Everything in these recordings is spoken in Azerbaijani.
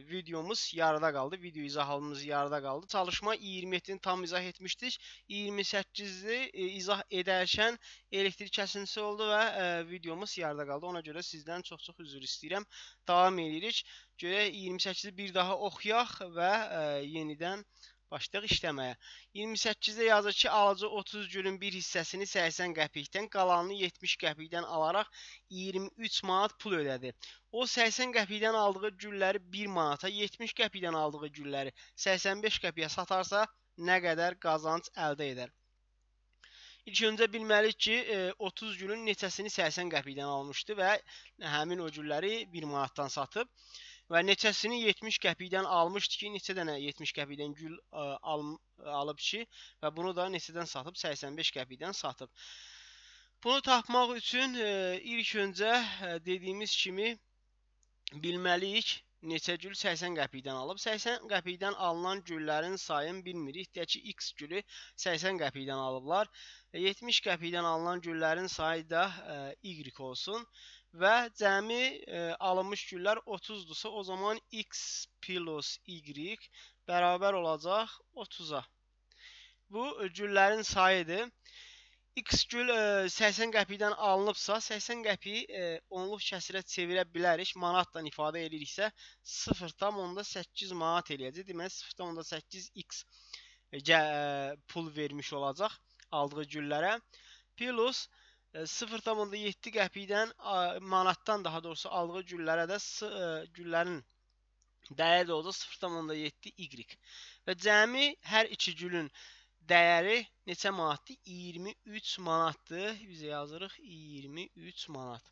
videomuz yarıda qaldı. Video izahımız yarıda qaldı. Çalışma 27-ni tam izah etmişdik. 28-ni e, izah edərkən elektrik kəsintisi oldu və ə, e, videomuz yarıda qaldı. Ona görə sizdən çox-çox üzr istəyirəm. Davam edirik. Görək 28-i bir daha oxuyaq və ə, e, yenidən Başlayaq işləməyə. 28-də yazır ki, alıcı 30 gülün bir hissəsini 80 qəpikdən, qalanını 70 qəpikdən alaraq 23 manat pul ödədi. O 80 qəpikdən aldığı gülləri 1 manata, 70 qəpikdən aldığı gülləri 85 qəpiyə satarsa nə qədər qazanc əldə edər? İlk öncə bilməliyik ki, 30 e, gülün neçəsini 80 qəpikdən almışdı və həmin o gülləri 1 manatdan satıb və neçəsini 70 qəpikdən almışdı ki, neçə dənə 70 qəpikdən gül ə, al, alıb ki, və bunu da neçədən satıb? 85 qəpikdən satıb. Bunu tapmaq üçün ə, ilk öncə ə, dediyimiz kimi bilməliyik neçə gül 80 qəpikdən alıb. 80 qəpikdən alınan güllərin sayını bilmirik. Deyək ki, x gülü 80 qəpikdən alıblar. 70 qəpikdən alınan güllərin sayı da ə, y olsun və cəmi e, alınmış güllər 30-dursa, o zaman x plus y bərabər olacaq 30-a. Bu e, güllərin sayıdır. X gül e, 80 qəpikdən alınıbsa, 80 qəpiyi e, onluq kəsirə çevirə bilərik. Manatla ifadə ediriksə 0.8 manat eləyəcək. Deməli 0.8 x e, e, pul vermiş olacaq aldığı güllərə. Plus e, 0,7 qəpikdən manatdan daha doğrusu alğı güllərə də e, güllərin dəyəri də olacaq 0,7 y. Və cəmi hər iki gülün dəyəri neçə manatdır? 23 manatdır. Biz yazırıq 23 manat.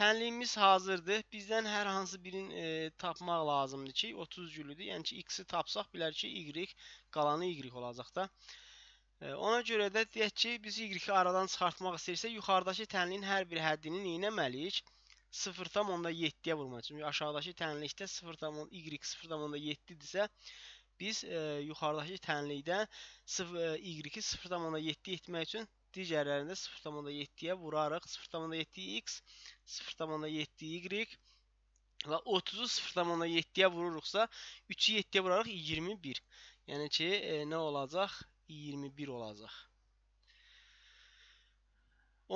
Tənliyimiz hazırdır. Bizdən hər hansı birini e, tapmaq lazımdır ki, 30 gülüdür. Yəni ki, x-i tapsaq bilər ki, y qalanı y olacaq da. Ona görə də deyək ki, biz y-i aradan çıxartmaq istəyirsə, yuxarıdakı tənliyin hər bir həddini neynəməliyik? 0,7-yə vurmalıyıq. Çünki aşağıdakı tənlikdə 0, y 0,7-dirsə, biz e, yuxarıdakı tənlikdə e, y-i 0,7 etmək üçün digərlərində 0,7-yə vurarıq. 0,7x, 0,7y və 30-u 0,7-yə vururuqsa, 3-ü 7-yə vurarıq 21. Yəni ki, e, nə olacaq? 21 olacaq.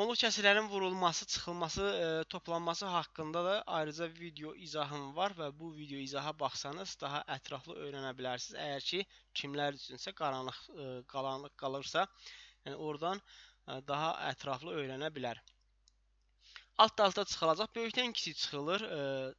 Onluq kəsirlərin vurulması, çıxılması, e, toplanması haqqında da ayrıca video izahım var və bu video izaha baxsanız daha ətraflı öyrənə bilərsiniz. Əgər ki, kimlər üçünsə qaranlıq, e, qaranlıq qalırsa, yəni oradan e, daha ətraflı öyrənə bilər. Alt-alta çıxılacaq. Böyükdən kiçik çıxılır. E,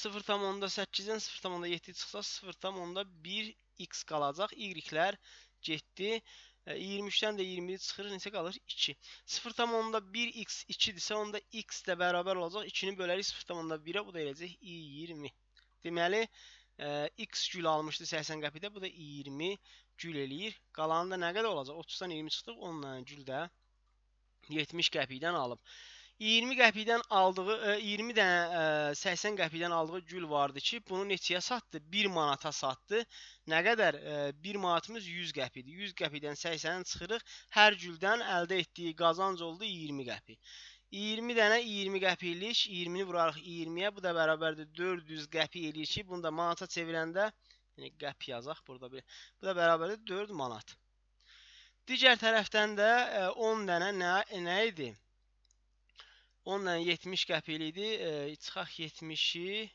0,8-dən 0,7 çıxsa 0,1 x qalacaq. Y-lər getdi. 23-dən e, də 20 çıxır, neçə qalır? 2. 0.1x 2-dirsə, onda x də bərabər olacaq. 2-ni bölərik 0.1-ə, bu da eləcək i20. Deməli, ə, e, x gül almışdı 80 qəpikdə, bu da 20 gül eləyir. Qalanı da nə qədər olacaq? 30-dan 20 çıxdıq, onunla gül də 70 qəpikdən alıb. 20 qəpikdən aldığı 20 e, dənə 80 e, qəpikdən aldığı gül vardı ki, bunu neçəyə satdı? 1 manata satdı. Nə qədər? 1 e, manatımız 100 qəpikdir. 100 qəpikdən 80-dən çıxırıq. Hər güldən əldə etdiyi qazanc oldu 20 qəpik. 20 dənə 20 qəpiklik 20-ni vurarıq 20-yə. Bu da bərabərdir 400 qəpik eləyir ki, bunu da manata çevirəndə yəni qəpik yazaq burada bir. Bu da bərabərdir 4 manat. Digər tərəfdən də 10 dənə nə, nə idi? 10 ilə 70 qəpil idi. E, çıxaq 70-i.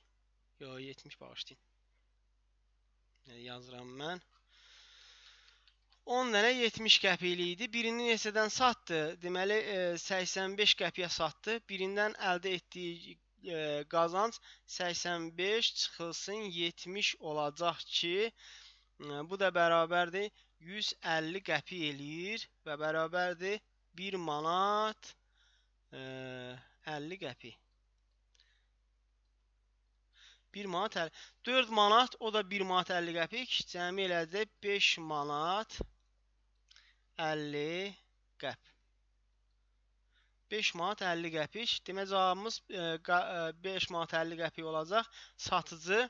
Yox, 70 bağışlayın. Yəni yazıram mən. 10 dənə 70 qəpiklik idi. Birini neçədən satdı? Deməli 85 qəpiyə satdı. Birindən əldə etdiyi qazanc 85 çıxılsın 70 olacaq ki, bu da bərabərdir 150 qəpik eləyir və bərabərdir 1 manat 50 qəpik. 1 manat 50. 4 manat, o da 1 manat 50 qəpik. Cəmi elədi 5 manat 50 qəp. 5 manat 50 qəpik. Demək cavabımız 5 manat 50 qəpik olacaq. Satıcı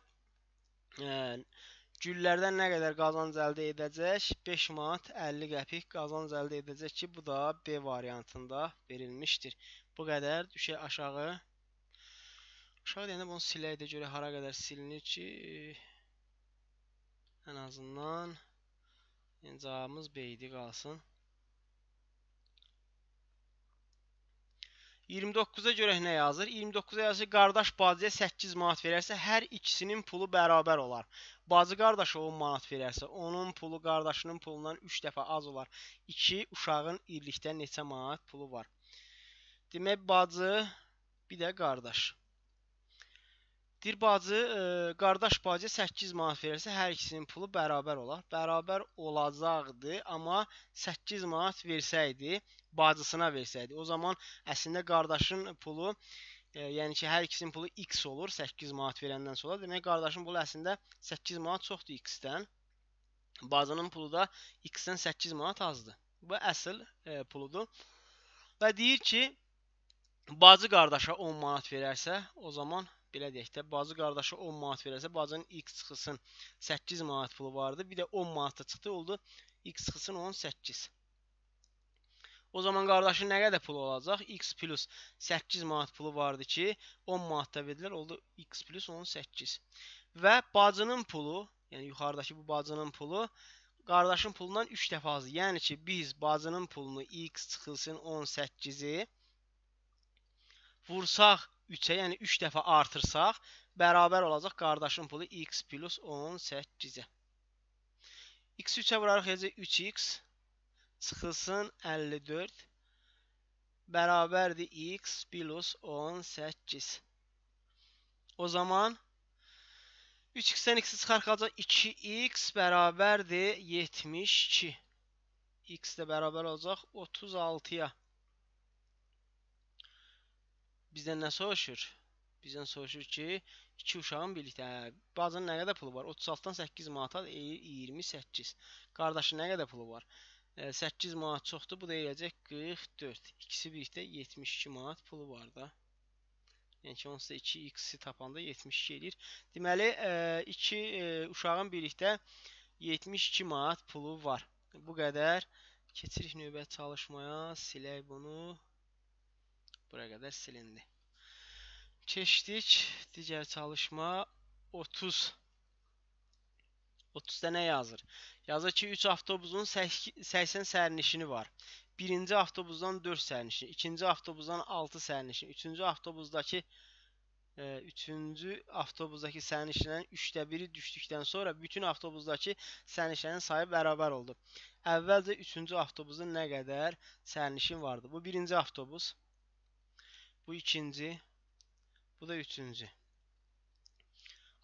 Güllərdən nə qədər qazanc əldə edəcək? 5 manat 50 qəpik qazanc əldə edəcək ki, bu da B variantında verilmişdir. Bu qədər düşək aşağı. Aşağı deyəndə bunu silək də görə hara qədər silinir ki, ən azından cavabımız B idi qalsın. 29-a görə nə yazır? 29-a yazır, qardaş bacıya 8 manat verərsə, hər ikisinin pulu bərabər olar. Bacı qardaşa 10 manat verərsə, onun pulu qardaşının pulundan 3 dəfə az olar. 2 uşağın irlikdə neçə manat pulu var? Demək bacı bir də qardaş. Deyir bacı, ə, e, qardaş bacı 8 manat verirsə, hər ikisinin pulu bərabər olar. Bərabər olacaqdı, amma 8 manat versəydi, bacısına versəydi, o zaman əslində qardaşın pulu e, yəni ki, hər ikisinin pulu x olur, 8 manat verəndən sonra. Demək, qardaşın pulu əslində 8 manat çoxdur x-dən. Bacının pulu da x-dən 8 manat azdır. Bu əsl e, puludur. Və deyir ki, bacı qardaşa 10 manat verərsə, o zaman belə deyək də, bacı qardaşı 10 manat verəsə, bacının x çıxsın 8 manat pulu vardı. Bir də 10 manat da çıxdı, oldu x çıxsın 18. O zaman qardaşın nə qədər pulu olacaq? x plus 8 manat pulu vardı ki, 10 manat da verdilər, oldu x plus 18. Və bacının pulu, yəni yuxarıdakı bu bacının pulu qardaşın pulundan 3 dəfə azdır. Yəni ki, biz bacının pulunu x çıxılsın 18-i vursaq 3-ə, yəni 3 dəfə artırsaq, bərabər olacaq qardaşın pulu x plus 18-ə. x 3-ə vurarıq, yəni 3x çıxılsın 54 bərabərdir x plus 18. O zaman 3x-dən x-i çıxarxacaq 2x bərabərdir 72. x də bərabər olacaq 36-ya bizdən nə soruşur? Bizdən soruşur ki, iki uşağın birlikdə, hə, bacının nə qədər pulu var? 36-dan 8 manata eləyir 28. Qardaşın nə qədər pulu var? 8 e, manat çoxdur, bu da eləyəcək 44. İkisi birlikdə 72 manat pulu var da. Yəni ki, onsuz da 2x-i tapanda 72 eləyir. Deməli, 2 e, e, uşağın birlikdə 72 manat pulu var. Bu qədər. Keçirik növbət çalışmaya. Silək bunu. Buraya qədər silindi. Keçdik. Digər çalışma 30. 30 dənə yazır. Yazır ki, 3 avtobusun 80 sərnişini var. Birinci avtobusdan 4 sərnişin, ikinci avtobusdan 6 sərnişin, üçüncü avtobusdakı e, üçüncü avtobusdakı sərnişinlərin üçdə biri düşdükdən sonra bütün avtobusdakı sərnişinlərin sayı bərabər oldu. Əvvəlcə üçüncü avtobusda nə qədər sərnişin vardı? Bu birinci avtobus. Bu ikinci. Bu da üçüncü.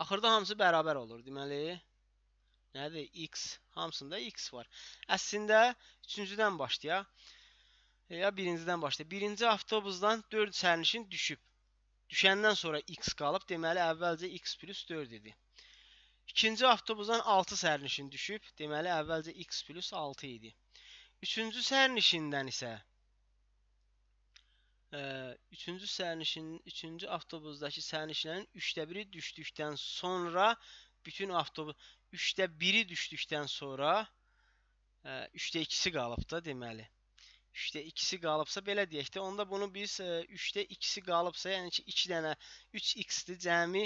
Axırda hamısı bərabər olur. Deməli, nədir? X. Hamısında X var. Əslində, üçüncüdən başlayaq. Ya birincidən başlayaq. Birinci avtobusdan 4 sərnişin düşüb. Düşəndən sonra X qalıb. Deməli, əvvəlcə X plus 4 idi. İkinci avtobusdan 6 sərnişin düşüb. Deməli, əvvəlcə X plus 6 idi. Üçüncü sərnişindən isə üçüncü sərnişinin, üçüncü avtobusdakı sərnişinlərin üçdə biri düşdükdən sonra bütün avtobus üçdə biri düşdükdən sonra ə, üçdə ikisi qalıb da deməli. Üçdə ikisi qalıbsa belə deyək də, onda bunu biz üçdə ikisi qalıbsa, yəni ki 2 dənə 3x-dir, cəmi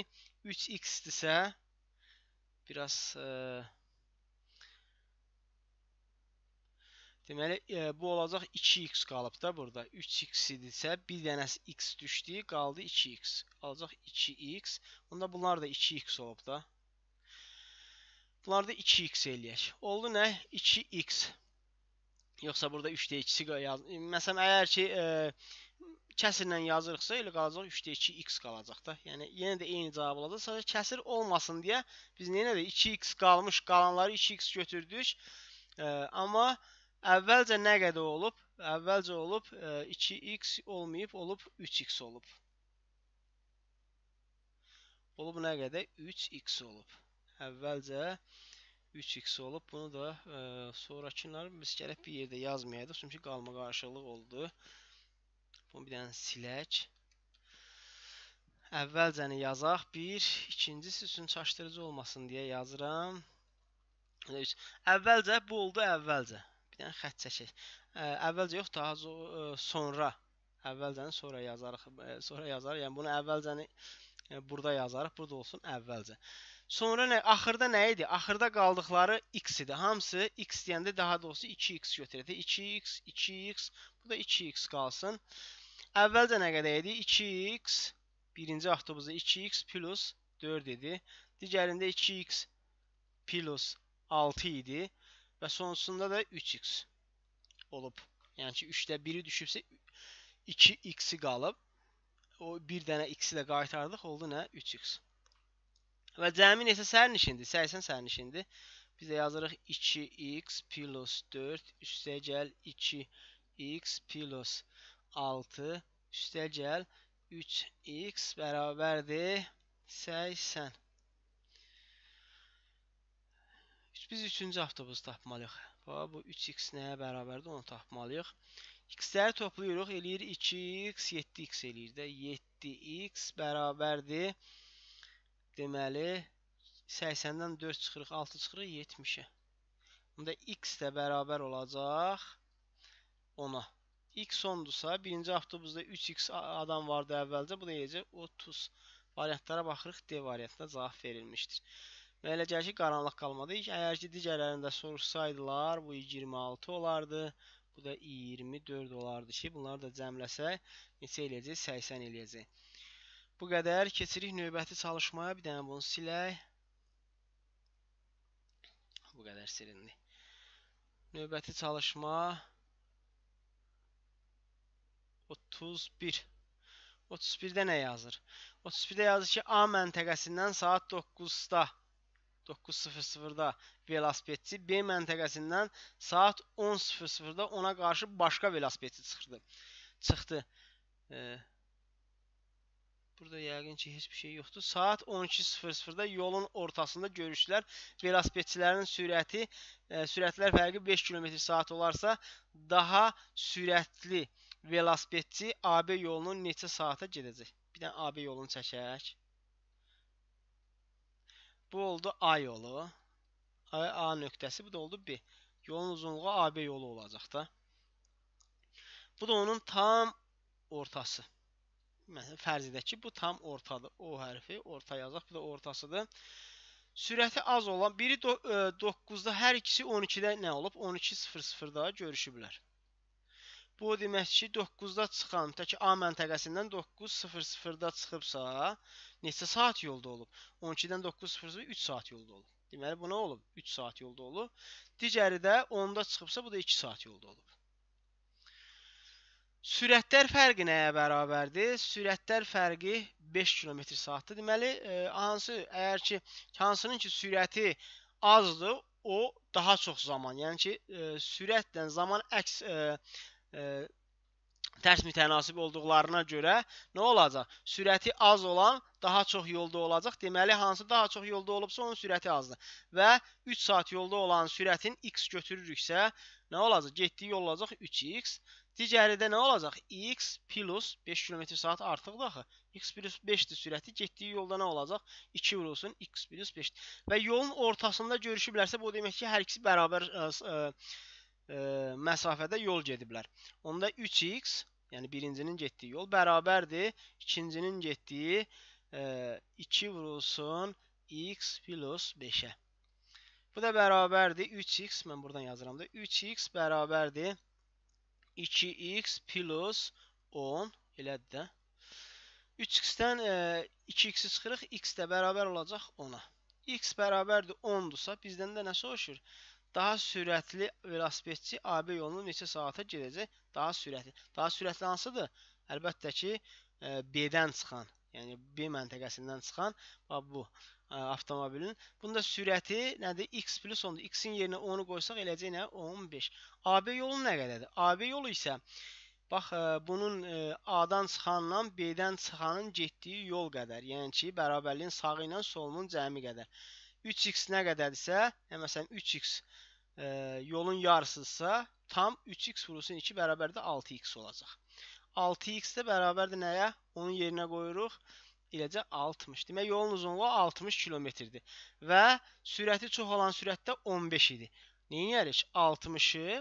3x-dirsə biraz ə, Deməli, e, bu olacaq 2x qalıb da burada. 3x idisə, bir dənəsi x düşdü, qaldı 2x. Alacaq 2x. Onda bunlar da 2x olub da. Bunlarda 2x eləyək. Oldu nə? 2x. Yoxsa burada 3-2-si yazılır. Məsələn, əgər ki, e, kəsirlə yazırıqsa, elə qalacaq 3-2x qalacaq da. Yəni, yenə də eyni cavab olacaq. Sadəcə kəsir olmasın deyə biz yenə də 2x qalmış, qalanları 2x götürdük. E, amma... Əvvəlcə nə qədər olub? Əvvəlcə olub 2x e, olmayıb, olub 3x olub. Olub nə qədər? 3x olub. Əvvəlcə 3x olub. Bunu da ə, e, sonrakinar biz gərək bir yerdə yazmayadıq. Çünki qalma qarşılıq oldu. Bunu bir dənə silək. Əvvəlcəni yazaq. Bir, ikincisi üçün çaşdırıcı olmasın deyə yazıram. Əvvəlcə bu oldu əvvəlcə bir dənə xətt çəkək. Ə, əvvəlcə yox, daha sonra əvvəlcəni sonra yazarıq. Sonra yazarıq. Yəni bunu əvvəlcəni burada yazarıq. Burada olsun əvvəlcə. Sonra nə? Axırda nə idi? Axırda qaldıqları x idi. Hamısı x deyəndə daha doğrusu 2x götürəcək. 2x, 2x, bu da 2x qalsın. Əvvəlcə nə qədər idi? 2x, birinci avtobusda 2x plus 4 idi. Digərində 2x plus 6 idi. ve sonrasında da 3x olup yani 3'te 1'i düşübsə 2x-i qalıb. O bir dənə x'i de kaytardık oldu ne 3x. Ve Və sen şimdi sen sen sərnişindir. Biz də yazırıq 2x plus 4 üstte gel 2x plus 6 üstte gel 3x bərabərdir 80. Biz üçüncü avtobusu tapmalıyıq. Bax, bu 3x nəyə bərabərdir, onu tapmalıyıq. X-ləri toplayırıq, eləyir 2x, 7x eləyir də. 7x bərabərdir. Deməli, 80-dən 4 çıxırıq, 6 çıxırıq, 70-ə. Bunda x də bərabər olacaq 10-a. X 10-dursa, birinci avtobusda 3x adam vardı əvvəlcə, bu da eləyəcək 30. Variantlara baxırıq, D variantına cavab verilmişdir. Və elə gəlir ki, qaranlıq qalmadı. Əgər ki, digərlərində soruşsaydılar, bu 26 olardı. Bu da 24 olardı ki, bunları da cəmləsək, neçə eləyəcək? 80 eləyəcək. Bu qədər. Keçirik növbəti çalışmaya. Bir dənə bunu silək. Bu qədər silindi. Növbəti çalışma 31. 31-də nə yazır? 31-də yazır ki, A məntəqəsindən saat 9-da 9.00-da velosipedçi B məntəqəsindən saat 10.00-da ona qarşı başqa velosipedçi çıxırdı. Çıxdı. E, burada yəqin ki, heç bir şey yoxdur. Saat 12.00-da yolun ortasında görüşlər velosipedçilərin sürəti, e, sürətlər fərqi 5 km/saat olarsa, daha sürətli velosipedçi AB yolunu neçə saata gedəcək? Bir dənə AB yolunu çəkək. Bu oldu A yolu. A, A nöqtəsi. Bu da oldu B. Yolun uzunluğu AB yolu olacaq da. Bu da onun tam ortası. Məsələn, fərz edək ki, bu tam ortadır. O hərfi orta yazaq. Bu da ortasıdır. Sürəti az olan biri 9-da, e, hər ikisi 12-də nə olub? 12.00-da görüşüblər bu demək ki, 9-da çıxan, tutaq ki, A məntəqəsindən 9:00-da çıxıbsa, neçə saat yolda olub? 12-dən 9:00 3 saat yolda olub. Deməli bu nə olub? 3 saat yolda olub. Digəri də 10-da çıxıbsa, bu da 2 saat yolda olub. Sürətlər fərqi nəyə bərabərdir? Sürətlər fərqi 5 km/saatdır. Deməli, e, hansı əgər ki, hansının ki sürəti azdır, o daha çox zaman, yəni ki, e, sürətlə zaman əks e, e, tərs mütənasib olduqlarına görə nə olacaq? Sürəti az olan daha çox yolda olacaq. Deməli, hansı daha çox yolda olubsa, onun sürəti azdır. Və 3 saat yolda olan sürətin x götürürüksə, nə olacaq? Getdiyi yol olacaq 3x. Digəri də nə olacaq? x plus 5 km/saat artıqdır axı. x plus 5-dir sürəti. Getdiyi yolda nə olacaq? 2 vurulsun x plus 5. Və yolun ortasında görüşüblərsə, bu demək ki, hər ikisi bərabər ə, e, ə, e, məsafədə yol gediblər. Onda 3x, yəni birincinin getdiyi yol bərabərdir ikincinin getdiyi e, 2 vurulsun x plus 5-ə. Bu da bərabərdir 3x, mən buradan yazıram da 3x bərabərdir 2x plus 10 elədir də. 3x-dən e, 2x-i çıxırıq, x də bərabər olacaq 10-a. x bərabərdir 10-dursa bizdən də nə soruşur? E, Daha sürətli velosipedçi AB yolunu neçə saata gedəcək? Daha sürətli. Daha sürətli hansıdır? Əlbəttə ki, e, B-dən çıxan, yəni B məntəqəsindən çıxan bu e, avtomobilin. Bunda sürəti nədir? X plus 10-dur. X-in yerinə 10-u qoysaq eləcək nə? 15. AB yolu nə qədərdir? AB yolu isə Bax, e, bunun A-dan çıxanla B-dən çıxanın getdiyi yol qədər, yəni ki, bərabərliyin sağı ilə solunun cəmi qədər. 3x nə qədərdirsə, yəni məsələn 3x e, yolun yarısıdırsa, tam 3x vurulsun 2 bərabərdir 6x olacaq. 6x də bərabərdir nəyə? Onun yerinə qoyuruq. Eləcə 60. Demək yolun uzunluğu 60 kilometrdir. Və sürəti çox olan sürətdə 15 idi. Neyinərik? 60-ı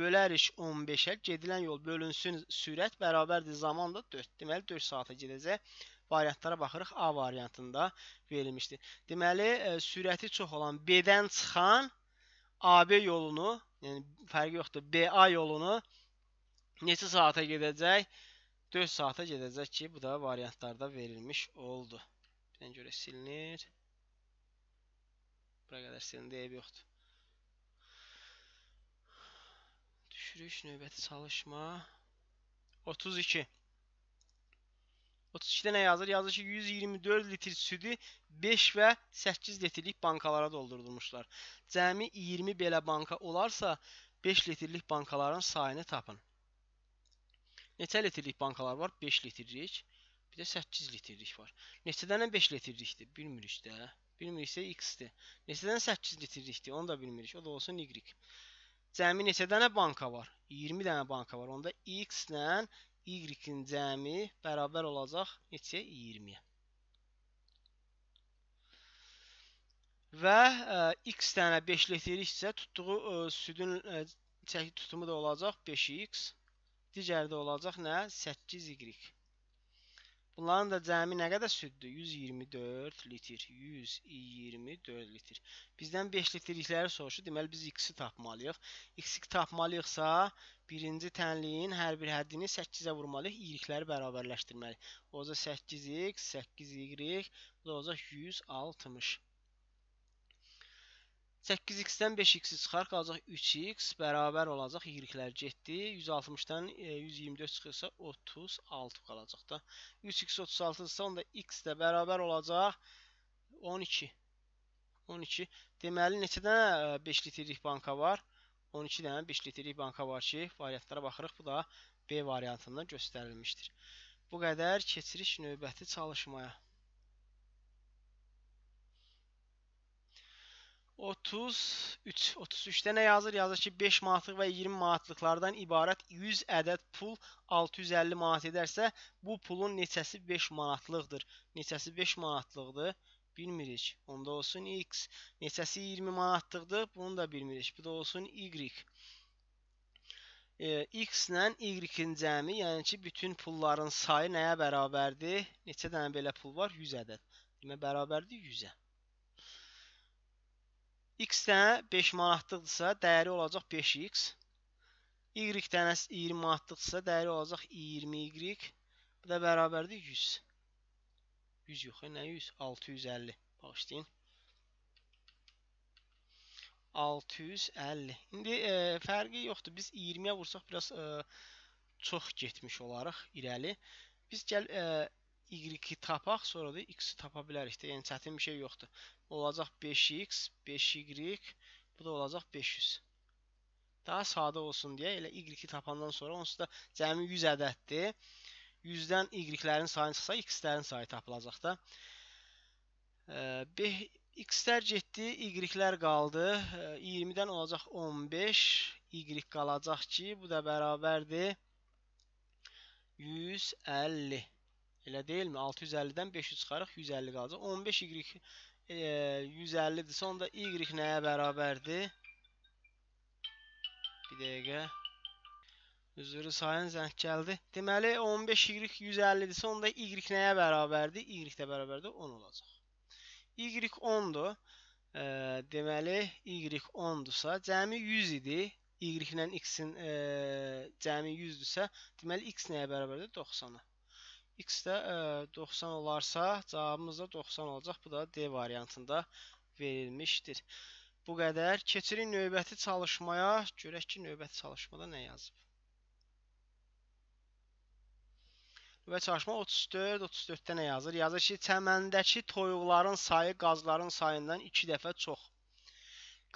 bölərik 15-ə. Gedilən yol bölünsün sürət bərabərdir zaman da 4. Deməli 4 saata gedəcək variantlara baxırıq. A variantında verilmişdir. Deməli, ə, e, sürəti çox olan B-dən çıxan AB yolunu, yəni fərqi yoxdur, BA yolunu neçə saata gedəcək? 4 saata gedəcək ki, bu da variantlarda verilmiş oldu. Bir dənə görə silinir. Bura qədər silindi, eyb yoxdur. Düşürüş, növbəti çalışma. 32. 32-də nə yazır? Yazır ki, 124 litr südü 5 və 8 litrlik bankalara doldurulmuşlar. Cəmi 20 belə banka olarsa, 5 litrlik bankaların sayını tapın. Neçə litrlik bankalar var? 5 litrlik. Bir də 8 litrlik var. Neçə dənə 5 litrlikdir? Bilmirik də. Bilmiriksə x-dir. Neçə dənə 8 litrlikdir? Onu da bilmirik. O da olsun y. Cəmi neçə dənə banka var? 20 dənə banka var. Onda x-lə y-in cəmi bərabər olacaq neçəyə? 20-yə. Və ə, e, x dənə 5-lik dediksə tutduğu ə, e, südün ə, e, çəki tutumu da olacaq 5x. Digərdə olacaq nə? 8y. Bunların da cəmi nə qədər süddür? 124 litr. 124 litr. Bizdən 5 litrlikləri soruşur. Deməli biz x-i tapmalıyıq. X-i tapmalıyıqsa, birinci tənliyin hər bir həddini 8-ə vurmalıyıq. İyilikləri bərabərləşdirməliyik. O da 8x, 8y, bu da olacaq 160. 8x-dən 5x-i çıxar, qalacaq 3x bərabər olacaq. Y-lər getdi. 160-dan 124 çıxırsa 36 qalacaq da. 3x 36 isə onda x də bərabər olacaq 12. 12. Deməli neçə dənə 5 e, litrlik banka var? 12 dənə 5 litrlik banka var ki, variantlara baxırıq. Bu da B variantında göstərilmişdir. Bu qədər keçirik növbəti çalışmaya. 33. 33-də nə yazır? Yazır ki, 5 manatlıq və 20 manatlıqlardan ibarət 100 ədəd pul 650 manat edərsə, bu pulun neçəsi 5 manatlıqdır? Neçəsi 5 manatlıqdır? Bilmirik. Onda olsun x. Neçəsi 20 manatlıqdır? Bunu da bilmirik. Bu da olsun y. E, x ilə y-in cəmi, yəni ki, bütün pulların sayı nəyə bərabərdir? Neçə dənə belə pul var? 100 ədəd. Demə bərabərdir 100-ə. X-dən 5 manatlıqdırsa, dəyəri olacaq 5x. Y-dən 20 manatlıqdırsa, dəyəri olacaq 20y. Bu da bərabərdir 100. 100 yox, e, nə 100? 650. Bağışlayın. 650. İndi e, fərqi yoxdur. Biz 20-yə vursaq biraz e, çox getmiş olarıq irəli. Biz gəl e, Y-i tapaq, sonra da X-i tapa bilərik də. Yəni çətin bir şey yoxdur. Olacaq 5X, 5Y, bu da olacaq 500. Daha sadə olsun deyə elə Y-i tapandan sonra onsuz da cəmi 100 ədəddir. 100-dən Y-lərin sayını çıxsa, X-lərin sayı tapılacaq da. E, X-lər getdi, Y-lər qaldı. E, 20-dən olacaq 15, Y qalacaq ki, bu da bərabərdir 150. Elə deyilmi? 650-dən 500 çıxarıq, 150 qalacaq. 15 y e, 150-dirsə, onda y nəyə bərabərdir? Bir dəqiqə. Üzrü sayın zəng gəldi. Deməli, 15 y 150-dirsə, onda y nəyə bərabərdir? Y də bərabərdir 10 olacaq. Y 10-dur. E, deməli, y 10-dursa, cəmi 100 idi. Y ilə x-in e, cəmi 100-dürsə, deməli, x nəyə bərabərdir? 90-a. X də ə, e, 90 olarsa, cavabımız da 90 olacaq. Bu da D variantında verilmişdir. Bu qədər. Keçirik növbəti çalışmaya. Görək ki, növbəti çalışmada nə yazıb. və çarpma 34, 34-də nə yazır? Yazır ki, çəməndəki toyuqların sayı qazların sayından 2 dəfə çox.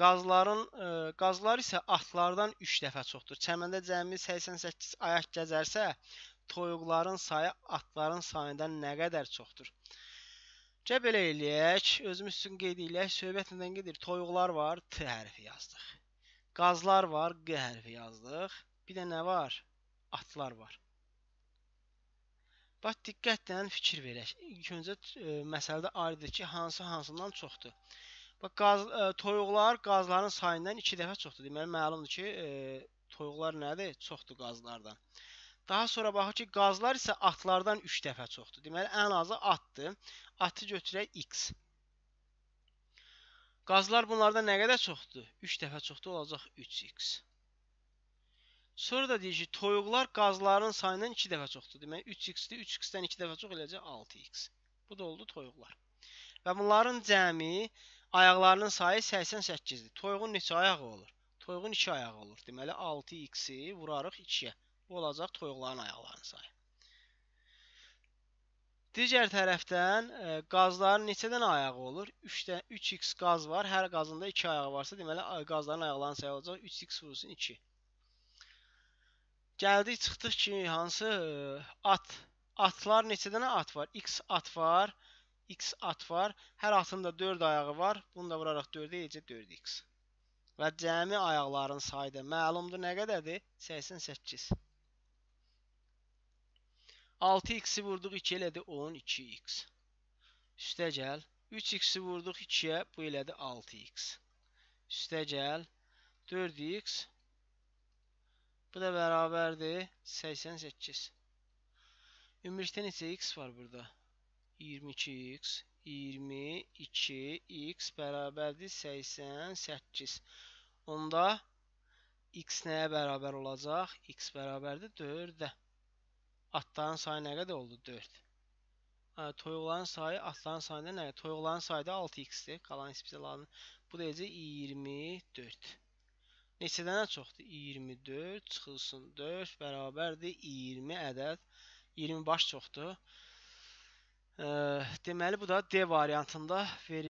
Qazların ə, e, qazlar isə atlardan 3 dəfə çoxdur. Çəməndə cəmi 88 ayaq gəzərsə, toyuqların sayı atların sayından nə qədər çoxdur? Gəl belə eləyək, özümüz üçün qeyd eləyək, söhbət nədən gedir? Toyuqlar var, T hərfi yazdıq. Qazlar var, Q hərfi yazdıq. Bir də nə var? Atlar var. Bax, diqqətlə fikir verək. İlk öncə ə, e, məsələdə ayrıdır ki, hansı hansından çoxdur. Bax, qaz, ə, e, toyuqlar qazların sayından 2 dəfə çoxdur. Deməli, məlumdur ki, ə, e, toyuqlar nədir? Çoxdur qazlardan. Daha sonra baxaq ki, qazlar isə atlardan 3 dəfə çoxdur. Deməli, ən azı atdır. Atı götürək x. Qazlar bunlardan nə qədər çoxdur? 3 dəfə çoxdur, olacaq 3x. Sonra da deyir ki, toyuqlar qazların sayından 2 dəfə çoxdur. Deməli, 3x-dir. 3x-dən 2 dəfə çox eləcək 6x. Bu da oldu toyuqlar. Və bunların cəmi ayaqlarının sayı 88-dir. Toyuğun neçə ayağı olur? Toyuğun 2 ayağı olur. Deməli 6x-i vurarıq 2-yə. Bu olacaq toyuqların ayaqlarının sayı. Digər tərəfdən ə, e, qazların neçə dənə ayağı olur? 3-də 3x qaz var. Hər qazında 2 ayağı varsa, deməli qazların ayaqlarının sayı olacaq 3x vurulsun 2. Gəldik, çıxdıq ki, hansı ə, e, at atlar neçə dənə at var? X at var, x at var. Hər atın da 4 ayağı var. Bunu da vuraraq 4-ə eləcə 4x. Və cəmi ayaqların sayı da məlumdur nə qədərdir? 88. 6x-i vurduq 2 elədi 12x. Üstə gəl. 3x-i vurduq 2-yə, bu elədi 6x. Üstə gəl. 4x. Bu da bərabərdir 88. Ümumilikdə neçə x var burada? 22x. 22x bərabərdir 88. Onda x nəyə bərabər olacaq? x bərabərdir 4-də. Atların sayı nə qədər oldu? 4. Toyuqların sayı, atların sayında nə? Toyuqların sayı da 6x-dir. Qalan heç bizə lazım. Bu da necə? 24. Neçə dənə çoxdur? 24 çıxılsın 4 bərabərdir 20 ədəd. 20 baş çoxdur. Deməli bu da D variantında verilmiş.